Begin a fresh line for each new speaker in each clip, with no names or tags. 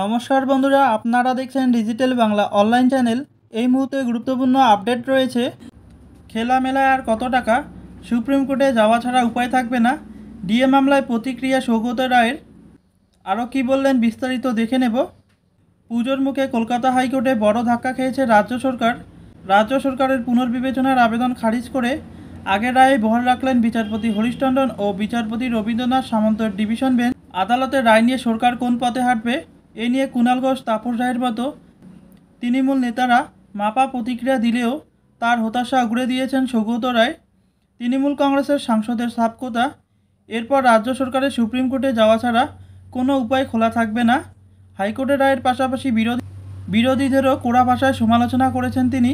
নমস্কার বন্ধুরা আপনারা দেখছেন ডিজিটাল বাংলা অনলাইন চ্যানেল এই মুহূর্তে গুরুত্বপূর্ণ আপডেট রয়েছে খেলামেলায় আর কত টাকা সুপ্রিম কোর্টে যাওয়া ছাড়া উপায় থাকবে না ডিএ মামলায় প্রতিক্রিয়া সৌগত রায়ের আরও কি বললেন বিস্তারিত দেখে নেব পুজোর মুখে কলকাতা হাইকোর্টে বড় ধাক্কা খেয়েছে রাজ্য সরকার রাজ্য সরকারের পুনর্বিবেচনার আবেদন খারিজ করে আগের রায়ে বহর রাখলেন বিচারপতি হরিশ টন্ডন ও বিচারপতি রবীন্দ্রনাথ সামন্তর ডিভিশন বেঞ্চ আদালতের রায় নিয়ে সরকার কোন পথে হাঁটবে এ নিয়ে কুণাল ঘোষ তাপস রায়ের মতো তৃণমূল নেতারা মাপা প্রতিক্রিয়া দিলেও তার হতাশা আগড়ে দিয়েছেন সৌগত রায় তৃণমূল কংগ্রেসের সাংসদের সাপকোতা এরপর রাজ্য সরকারের সুপ্রিম কোর্টে যাওয়া ছাড়া কোনো উপায় খোলা থাকবে না হাইকোর্টের রায়ের পাশাপাশি বিরোধী বিরোধীদেরও কোড়া ভাষায় সমালোচনা করেছেন তিনি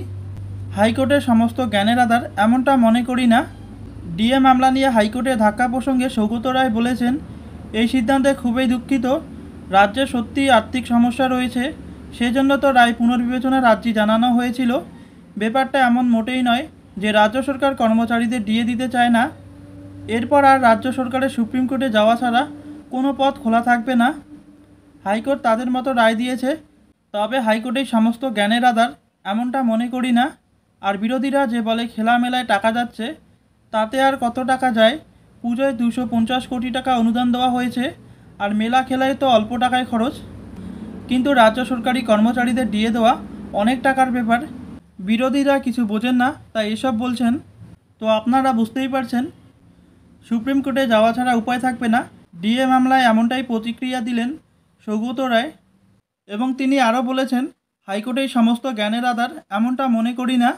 হাইকোর্টের সমস্ত জ্ঞানের আধার এমনটা মনে করি না ডিএ মামলা নিয়ে হাইকোর্টে ধাক্কা প্রসঙ্গে সৌগত রায় বলেছেন এই সিদ্ধান্তে খুবই দুঃখিত রাজ্যে সত্যি আর্থিক সমস্যা রয়েছে সেজন্য তো রায় পুনর্বিবেচনা রাজ্যে জানানো হয়েছিল ব্যাপারটা এমন মোটেই নয় যে রাজ্য সরকার কর্মচারীদের দিয়ে দিতে চায় না এরপর আর রাজ্য সরকারের সুপ্রিম কোর্টে যাওয়া ছাড়া কোনো পথ খোলা থাকবে না হাইকোর্ট তাদের মতো রায় দিয়েছে তবে হাইকোর্টের সমস্ত জ্ঞানের আধার এমনটা মনে করি না আর বিরোধীরা যে বলে খেলামেলায় টাকা যাচ্ছে তাতে আর কত টাকা যায় পুজোয় দুশো পঞ্চাশ কোটি টাকা অনুদান দেওয়া হয়েছে আর মেলা খেলায় তো অল্প টাকায় খরচ কিন্তু রাজ্য সরকারি কর্মচারীদের দিয়ে দেওয়া অনেক টাকার ব্যাপার বিরোধীরা কিছু বোঝেন না তাই এসব বলছেন তো আপনারা বুঝতেই পারছেন সুপ্রিম কোর্টে যাওয়া ছাড়া উপায় থাকবে না ডিএ মামলায় এমনটাই প্রতিক্রিয়া দিলেন সৌগত রায় এবং তিনি আরও বলেছেন হাইকোর্টের সমস্ত জ্ঞানের আধার এমনটা মনে করি না